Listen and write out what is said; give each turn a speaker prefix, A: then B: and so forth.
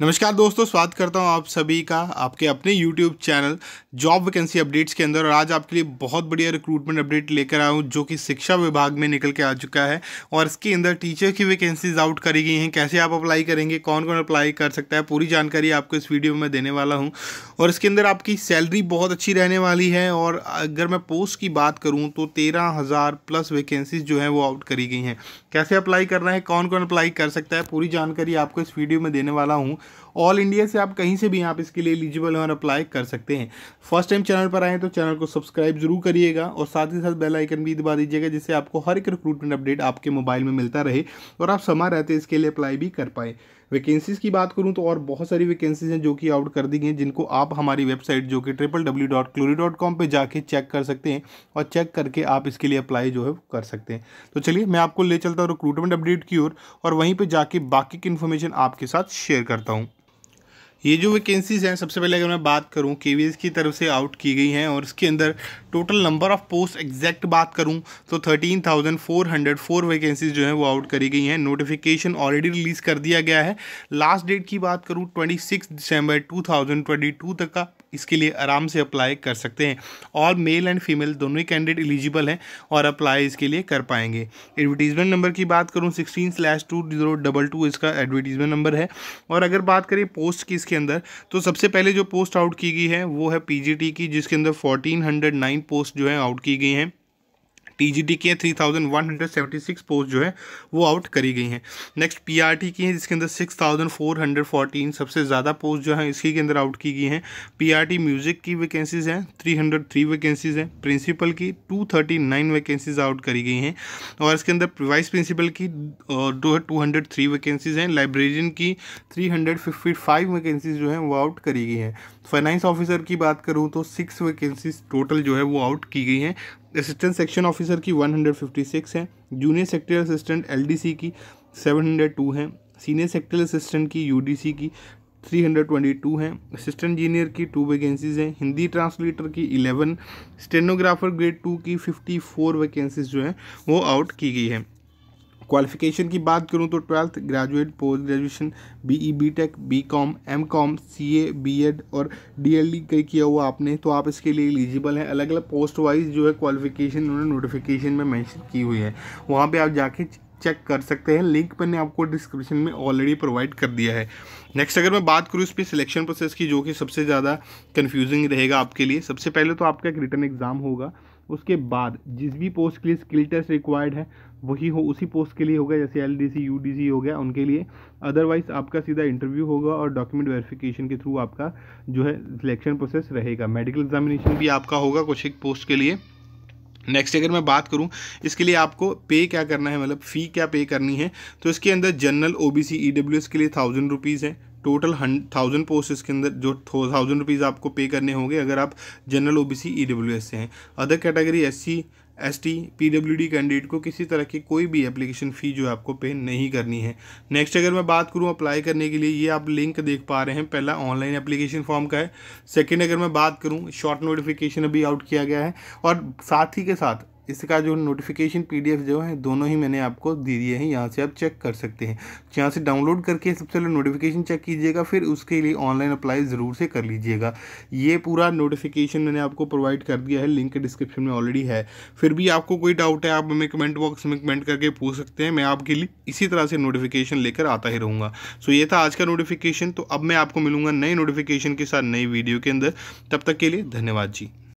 A: नमस्कार दोस्तों स्वागत करता हूं आप सभी का आपके अपने YouTube channel job vacancy updates के अंदर और आज आपके लिए बहुत बढ़िया रिक्रूटमेंट अपडेट लेकर आया हूं जो कि शिक्षा विभाग में निकल के आ चुका है और इसके अंदर टीचर की वैकेंसीज आउट करी गई हैं कैसे आप अप्लाई करेंगे कौन कौन अप्लाई कर सकता है पूरी जानकारी आपको इस वीडियो में देने वाला हूँ और इसके अंदर आपकी सैलरी बहुत अच्छी रहने वाली है और अगर मैं पोस्ट की बात करूँ तो तेरह प्लस वैकेंसीज जो है वो आउट करी गई हैं कैसे अप्लाई करना है कौन कौन अप्लाई कर सकता है पूरी जानकारी आपको इस वीडियो में देने वाला हूँ ऑल इंडिया से आप कहीं से भी आप इसके लिए एलिजिबल हैं और अप्लाई कर सकते हैं फर्स्ट टाइम चैनल पर आए तो चैनल को सब्सक्राइब जरूर करिएगा और साथ ही साथ बेल आइकन भी दबा दीजिएगा जिससे आपको हर एक रिक्रूटमेंट अपडेट आपके मोबाइल में मिलता रहे और आप समा रहते इसके लिए अप्लाई भी कर पाएँ वैकेंसीज़ की बात करूँ तो और बहुत सारी वैकेंसीज हैं जो कि आउट कर दी गई हैं जिनको आप हमारी वेबसाइट जो कि ट्रिपल डब्ल्यू डॉट क्लोरी डॉट कॉम पर जाके चेक कर सकते हैं और चेक करके आप इसके लिए अप्लाई जो है कर सकते हैं तो चलिए मैं आपको ले चलता हूँ रिक्रूटमेंट अपडेट की ओर और, और वहीं पर जाके बाकी की इन्फॉर्मेशन आपके साथ शेयर करता हूँ ये जो वैकेंसीज़ हैं सबसे पहले अगर मैं बात करूं के की तरफ से आउट की गई हैं और इसके अंदर total number of post exact बात करूं तो thirteen thousand four hundred four vacancies जो हैं वो आउट करी गई हैं नोटिफिकेशन ऑलरेडी रिलीज़ कर दिया गया है लास्ट डेट की बात करूँ twenty six December two thousand twenty two तक का इसके लिए आराम से अप्लाई कर सकते हैं और मेल एंड फीमेल दोनों ही कैंडिडेट एलिजिबल हैं और अप्लाई इसके लिए कर पाएंगे एडवर्टीजमेंट नंबर की बात करूँ sixteen slash two zero double two इसका एडवर्टीजमेंट नंबर है और अगर बात करें पोस्ट की इसके अंदर तो सबसे पहले जो पोस्ट आउट की गई है वो है पी की जिसके अंदर फोर्टीन पोस्ट जो है आउट की गई हैं टी की हैं three thousand one hundred seventy six post जो है वो आउट करी गई हैं नेक्स्ट पीआरटी की हैं जिसके अंदर six thousand four hundred fourteen सबसे ज़्यादा पोस्ट जो है इसी के अंदर आउट की गई हैं पीआरटी म्यूज़िक की वैकेंसीज़ हैं थ्री हंड्रेड थ्री वैकेंसीज़ हैं प्रिंसिपल की two thirty nine vacancies out करी गई हैं और इसके अंदर वाइस प्रिंसिपल की दो है टू हंड्रेड थ्री वैकेंसीज़ हैं लाइब्रेरियन की three hundred fifty five vacancies जो हैं वो आउट करी गई हैं फाइनेंस ऑफिसर की बात करूँ तो सिक्स वैकेंसीज टोटल जो है वो आउट की गई हैं असिस्टेंट सेक्शन ऑफिसर की 156 है जूनियर सेक्टर असिस्टेंट एलडीसी की 702 है सीनियर सेक्टर असिस्टेंट की यूडीसी की 322 हैं असिस्टेंट इंजीनियर की टू वैकेंसीज हैं हिंदी ट्रांसलेटर की 11 स्टेनोग्राफर ग्रेड टू की 54 वैकेंसीज जो हैं वो आउट की गई हैं क्वालिफिकेशन की बात करूँ तो twelfth graduate post graduation B E B tech B com M com C A B Ed और डी एल डी किया हुआ आपने तो आप इसके लिए एलिजिबल हैं अलग अलग पोस्ट वाइज जो है क्वालिफिकेशन उन्होंने नोटिफिकेशन में मैंशन की हुई है वहाँ पर आप जाके चेक कर सकते हैं लिंक मैंने आपको डिस्क्रिप्शन में ऑलरेडी प्रोवाइड कर दिया है नेक्स्ट अगर मैं बात करूँ इस पर सिलेक्शन प्रोसेस की जो कि सबसे ज़्यादा कन्फ्यूजिंग रहेगा आपके लिए सबसे पहले तो आपका एक रिटर्न एग्ज़ाम होगा उसके बाद जिस भी पोस्ट के लिए स्किल टेस्ट रिक्वायर्ड है वही हो उसी पोस्ट के लिए होगा जैसे L D C U D C हो गया उनके लिए अदरवाइज आपका सीधा इंटरव्यू होगा और डॉक्यूमेंट वेरिफिकेशन के थ्रू आपका जो है सिलेक्शन प्रोसेस रहेगा मेडिकल एग्जामिनेशन भी आपका होगा कुछ एक पोस्ट के लिए नेक्स्ट अगर मैं बात करूं इसके लिए आपको पे क्या करना है मतलब फ़ी क्या पे करनी है तो इसके अंदर जनरल ओबीसी ईडब्ल्यूएस के लिए थाउजेंड रुपीज़ है टोटल थाउजेंड पोस्ट के अंदर जो थाउजेंड रुपीज़ आपको पे करने होंगे अगर आप general O B C E W S से हैं other category S C S T P W D candidate को किसी तरह की कोई भी एप्लीकेशन फ़ी जो है आपको पे नहीं करनी है नेक्स्ट अगर मैं बात करूँ अप्लाई करने के लिए ये आप लिंक देख पा रहे हैं पहला ऑनलाइन एप्लीकेशन फॉर्म का है सेकेंड अगर मैं बात करूँ शॉर्ट नोटिफिकेशन अभी आउट किया गया है और साथ ही के साथ इसका जो नोटिफिकेशन पीडीएफ जो है दोनों ही मैंने आपको दे दिए हैं यहाँ से आप चेक कर सकते हैं तो यहाँ से डाउनलोड करके सबसे पहले नोटिफिकेशन चेक कीजिएगा फिर उसके लिए ऑनलाइन अप्लाई ज़रूर से कर लीजिएगा ये पूरा नोटिफिकेशन मैंने आपको प्रोवाइड कर दिया है लिंक डिस्क्रिप्शन में ऑलरेडी है फिर भी आपको कोई डाउट है आप हमें कमेंट बॉक्स में कमेंट करके पूछ सकते हैं मैं आपके लिए इसी तरह से नोटिफिकेशन लेकर आता ही रहूँगा सो ये था आज का नोटिफिकेशन तो अब मैं आपको मिलूंगा नई नोटिफिकेशन के साथ नई वीडियो के अंदर तब तक के लिए धन्यवाद जी